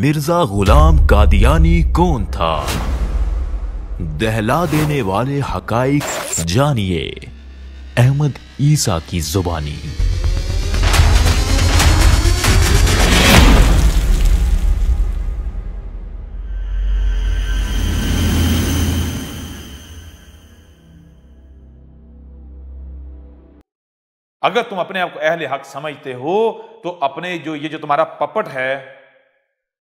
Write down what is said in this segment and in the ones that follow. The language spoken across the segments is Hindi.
मिर्जा गुलाम कादियानी कौन था दहला देने वाले हकाइक जानिए अहमद ईसा की जुबानी अगर तुम अपने आप को अहले हक समझते हो तो अपने जो ये जो तुम्हारा पपट है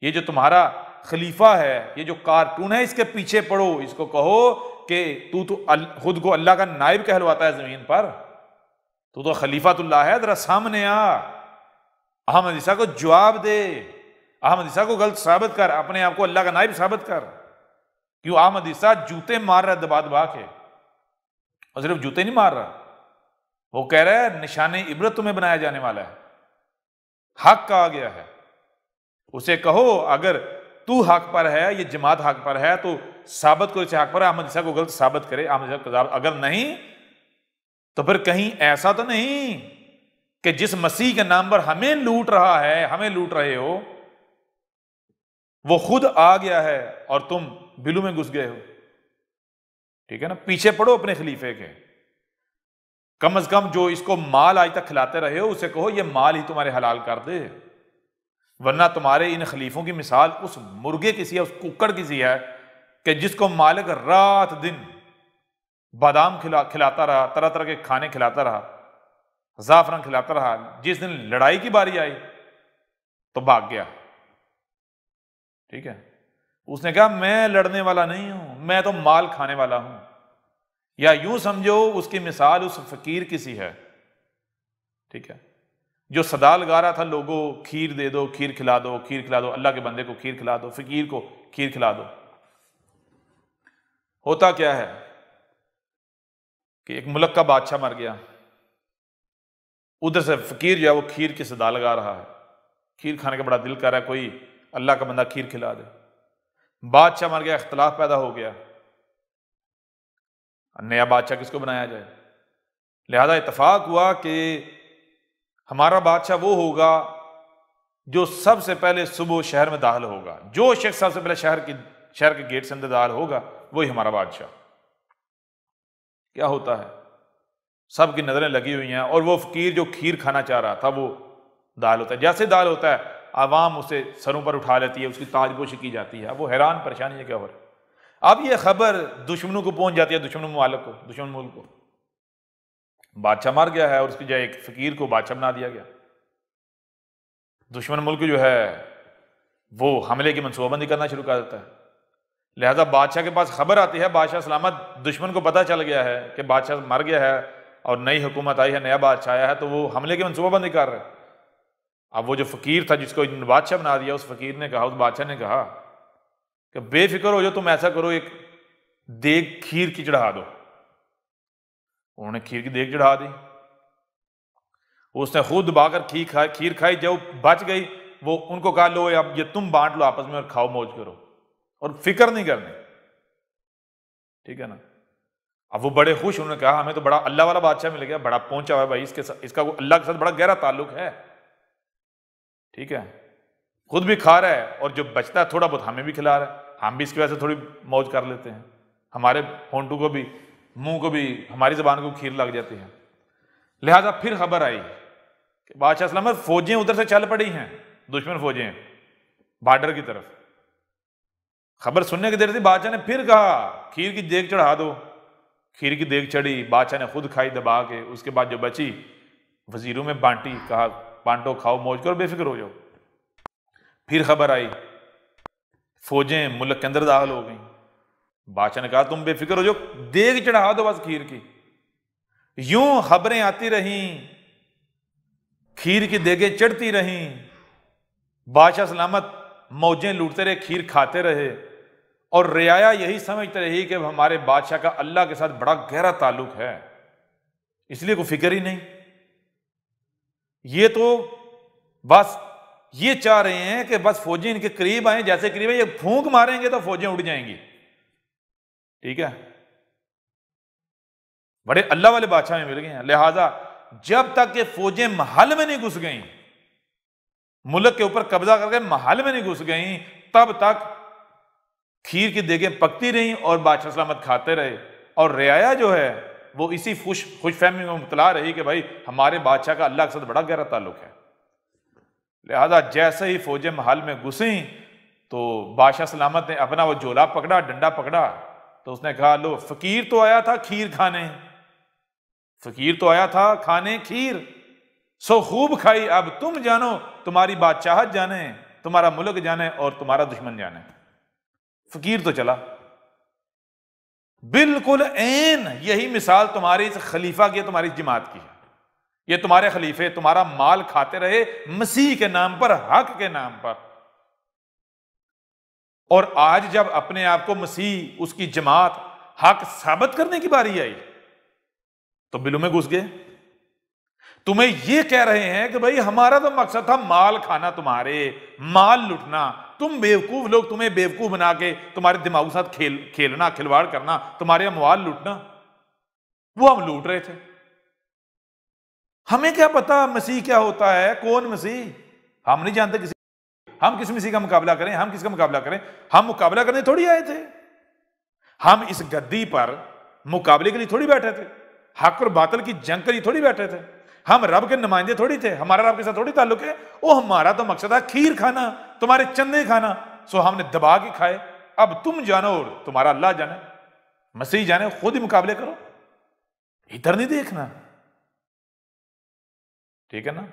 ये जो तुम्हारा खलीफा है ये जो कार्टून है इसके पीछे पड़ो इसको कहो कि तू तो खुद को अल्लाह का नायब कहलवाता है ज़मीन पर तू तो खलीफातुल्ला है ज़रा सामने आ अहमद ईसा को जवाब दे अहमद ईसा को गलत साबित कर अपने आप को अल्लाह का नायब साबित कर क्यों अहमद ईसा जूते मार रहा है दबा दबा के और सिर्फ जूते नहीं मार रहा वो कह रहा है निशान इबरत तुम्हें बनाया जाने वाला है हक कहा गया है उसे कहो अगर तू हक पर है ये जमात हक पर है तो साबित करो इसे हक पर अहमद ईसा को गलत साबित करे अहमद ईसा अगर नहीं तो फिर कहीं ऐसा तो नहीं कि जिस मसीह के नाम पर हमें लूट रहा है हमें लूट रहे हो वो खुद आ गया है और तुम बिलू में घुस गए हो ठीक है ना पीछे पड़ो अपने खलीफे के कम अज कम जो इसको माल आज तक खिलाते रहे हो उसे कहो ये माल ही तुम्हारे हलाल कर दे वरना तुम्हारे इन खलीफों की मिसाल उस मुर्गे की सी है उस कुकड़ की सी है कि जिसको मालिक रात दिन बादाम खिला खिलाता रहा तरह तरह के खाने खिलाता रहा जाफरान खिलाता रहा जिस दिन लड़ाई की बारी आई तो भाग गया ठीक है उसने कहा मैं लड़ने वाला नहीं हूं मैं तो माल खाने वाला हूं या यूं समझो उसकी मिसाल उस फकीर की सी है ठीक है जो सदा लगा रहा था लोगों खीर दे दो खीर खिला दो खीर खिला दो अल्लाह के बंदे को खीर खिला दो फकीर को खीर खिला दो होता क्या है कि एक मुल्क का बादशाह मर गया उधर से फकीर जो है वो खीर की सदा लगा रहा है खीर खाने का बड़ा दिल कर रहा है कोई अल्लाह का बंदा खीर खिला दे बादशाह मर गया इख्तलाफ पैदा हो गया नया बादशाह किसको बनाया जाए लिहाजा इतफाक हुआ कि हमारा बादशाह वो होगा जो सबसे पहले सुबह शहर में दाखिल होगा जो शख्स सबसे पहले शहर के शहर के गेट से अंदर दाखिल होगा वही हमारा बादशाह क्या होता है सब की नज़रें लगी हुई हैं और वो फ़कीर जो खीर खाना चाह रहा था वो दाल होता है जैसे दाल होता है आवाम उसे सरों पर उठा लेती है उसकी ताजपोशी की जाती है वो हैरान परेशानी है क्या हो रहा है अब ये खबर दुश्मनों को पहुंच जाती है दुश्मन मालक को दुश्मन मुल्क को बादशाह मर गया है और उसकी जगह एक फ़कीर को बादशाह बना दिया गया दुश्मन मुल्क जो है वो हमले की मनसूबाबंदी करना शुरू कर देता है लिहाजा बादशाह के पास खबर आती है बादशाह सलामत दुश्मन को पता चल गया है कि बादशाह मर गया है और नई हुकूमत आई है नया बादशाह आया है तो वो हमले की मनसूबाबंदी कर रहे अब वो जो फ़कीर था जिसको बादशाह बना दिया उस फ़कीर ने कहा उस बादशाह ने कहा कि बेफिक्र हो जाओ तुम ऐसा करो एक देग खीर की चढ़ा दो उन्होंने खीर की देख चढ़ा दी उसने खुद दबाकर खीर खाई खीर खाई जब बच गई वो उनको कहा लो अब ये तुम बांट लो आपस में और खाओ मौज करो और फिक्र नहीं करनी ठीक है ना अब वो बड़े खुश उन्होंने कहा हमें तो बड़ा अल्लाह वाला बादशाह मिल गया बड़ा पहुंचा हुआ है भाई इसके साथ इसका अल्लाह के साथ बड़ा गहरा ताल्लुक है ठीक है खुद भी खा रहा है और जो बचता है थोड़ा बहुत हमें भी खिला रहा है हम भी इसकी वजह से थोड़ी मौज कर लेते हैं हमारे फोनटू को भी मुंह को भी हमारी जबान को खीर लग जाती है लिहाजा फिर खबर आई कि बादशाह सलामत फौजें उधर से चल पड़ी हैं दुश्मन फौजें बॉर्डर की तरफ खबर सुनने की देर थी बादशाह ने फिर कहा खीर की देख चढ़ा दो खीर की देख चढ़ी बादशाह ने खुद खाई दबा के उसके बाद जो बची वजीरों में बांटी कहा बांटो खाओ मौज करो बेफिक्र हो जाओ फिर खबर आई फौजें मुल्क के अंदर दाखिल हो गई बादशाह ने कहा तुम बेफिक्र हो जो देग चढ़ा दो बस खीर की यूं खबरें आती रहीं खीर की देगें चढ़ती रहीं बादशाह सलामत मौजें लूटते रहे खीर खाते रहे और रियाया यही समझते रही कि हमारे बादशाह का अल्लाह के साथ बड़ा गहरा ताल्लुक है इसलिए कोई फिक्र ही नहीं ये तो बस ये चाह रहे हैं कि बस फौजी इनके करीब आए जैसे करीब है ये फूंक मारेंगे तो फौजें उड़ जाएंगी ठीक है बड़े अल्लाह वाले बादशाह में मिल गए हैं लिहाजा जब तक ये फौजें महल में नहीं घुस गई मुल्क के ऊपर कब्जा करके महल में नहीं घुस गई तब तक खीर की देगें पकती रहीं और बादशाह सलामत खाते रहे और रियाया जो है वो इसी खुश खुश फहमी में मुबला रही कि भाई हमारे बादशाह का अल्लाह के साथ बड़ा गहरा ताल्लुक है लिहाजा जैसे ही फौजें महल में घुसी तो बादशाह सलामत ने अपना वो झोला पकड़ा डंडा पकड़ा तो उसने कहा लो फकीर तो आया था खीर खाने फकीर तो आया था खाने खीर सो खूब खाई अब तुम जानो तुम्हारी बादशाहत जाने तुम्हारा मुल्क जाने और तुम्हारा दुश्मन जाने फकीर तो चला बिल्कुल एन यही मिसाल तुम्हारी इस खलीफा की तुम्हारी जमात की है ये तुम्हारे खलीफे तुम्हारा माल खाते रहे मसीह के नाम पर हक के नाम पर और आज जब अपने आप को मसीह उसकी जमात हक साबित करने की बारी आई तो बिलों में घुस गए तुम्हें यह कह रहे हैं कि भाई हमारा तो मकसद था माल खाना तुम्हारे माल लुटना तुम बेवकूफ लोग तुम्हें बेवकूफ बना के तुम्हारे दिमाग के साथ खेल खेलना खिलवाड़ करना तुम्हारे अमवाल लुटना वो हम लूट रहे थे हमें क्या पता मसीह क्या होता है कौन मसीह हम नहीं जानते किसी हम किस मिसी का मुकाबला करें हम किसका मुकाबला करें हम मुकाबला करने थोड़ी आए थे हम इस गद्दी पर मुकाबले के लिए थोड़ी बैठे थे हक और बातल की जंग के लिए थोड़ी बैठे थे हम रब के नुमाइंदे थोड़ी थे हमारा रब के साथ थोड़ी ताल्लुक है वो हमारा तो मकसद है खीर खाना तुम्हारे चंदे खाना सो हमने दबा के खाए अब तुम जानो और तुम्हारा अल्लाह जाने मसीह जाने खुद ही मुकाबले करो इधर नहीं देखना ठीक है ना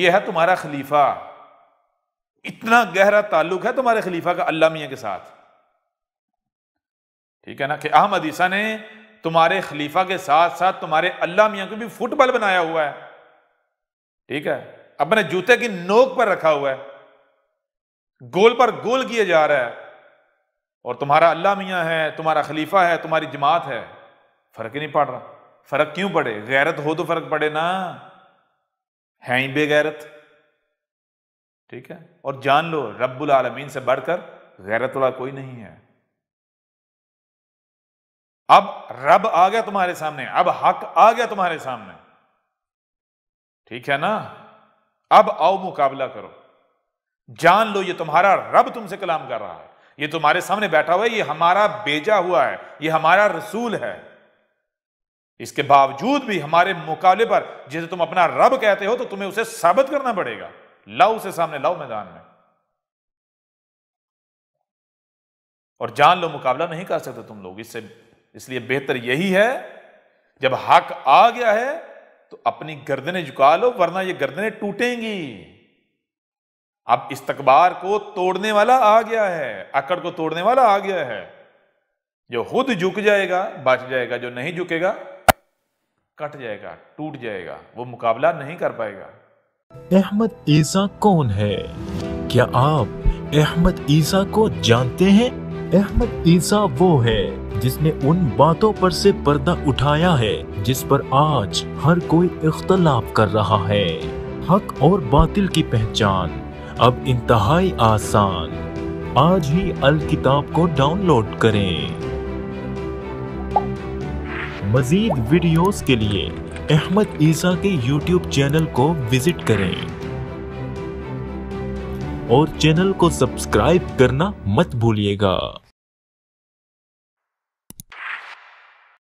यह है तुम्हारा खलीफा इतना गहरा ताल्लुक है तुम्हारे खलीफा का अल्लाह मियाँ के साथ ठीक है ना कि अहम अदीसा ने तुम्हारे खलीफा के साथ साथ तुम्हारे अल्लाह मियाँ को भी फुटबॉल बनाया हुआ है ठीक है अपने जूते की नोक पर रखा हुआ है गोल पर गोल किए जा रहा है और तुम्हारा अल्लाह मियाँ है तुम्हारा खलीफा है तुम्हारी जमात है फर्क ही नहीं पड़ रहा फर्क क्यों पड़े गैरत हो तो फर्क पड़े ना है ही बेगैरत ठीक है और जान लो रब्बुल आलमीन से बढ़कर गैरतला कोई नहीं है अब रब आ गया तुम्हारे सामने अब हक आ गया तुम्हारे सामने ठीक है ना अब आओ मुकाबला करो जान लो ये तुम्हारा रब तुमसे कलाम कर रहा है ये तुम्हारे सामने बैठा हुआ है ये हमारा बेजा हुआ है ये हमारा रसूल है इसके बावजूद भी हमारे मुकाबले पर जिसे तुम अपना रब कहते हो तो तुम्हें उसे साबित करना पड़ेगा लव से सामने लव मैदान में और जान लो मुकाबला नहीं कर सकते तुम लोग इससे इसलिए बेहतर यही है जब हक आ गया है तो अपनी गर्दनें झुका लो वरना ये गर्दनें टूटेंगी अब इस्तकबार को तोड़ने वाला आ गया है अकड़ को तोड़ने वाला आ गया है जो खुद झुक जाएगा बच जाएगा जो नहीं झुकेगा कट जाएगा टूट जाएगा वो मुकाबला नहीं कर पाएगा अहमद ईसा कौन है क्या आप अहमद ईसा को जानते हैं अहमद ईसा वो है जिसने उन बातों पर से पर्दा उठाया है जिस पर आज हर कोई इख्तलाफ कर रहा है हक और बातिल की पहचान अब इंतहाई आसान आज ही अल किताब को डाउनलोड करें मजीद वीडियोस के लिए अहमद ईसा के YouTube चैनल को विजिट करें और चैनल को सब्सक्राइब करना मत भूलिएगा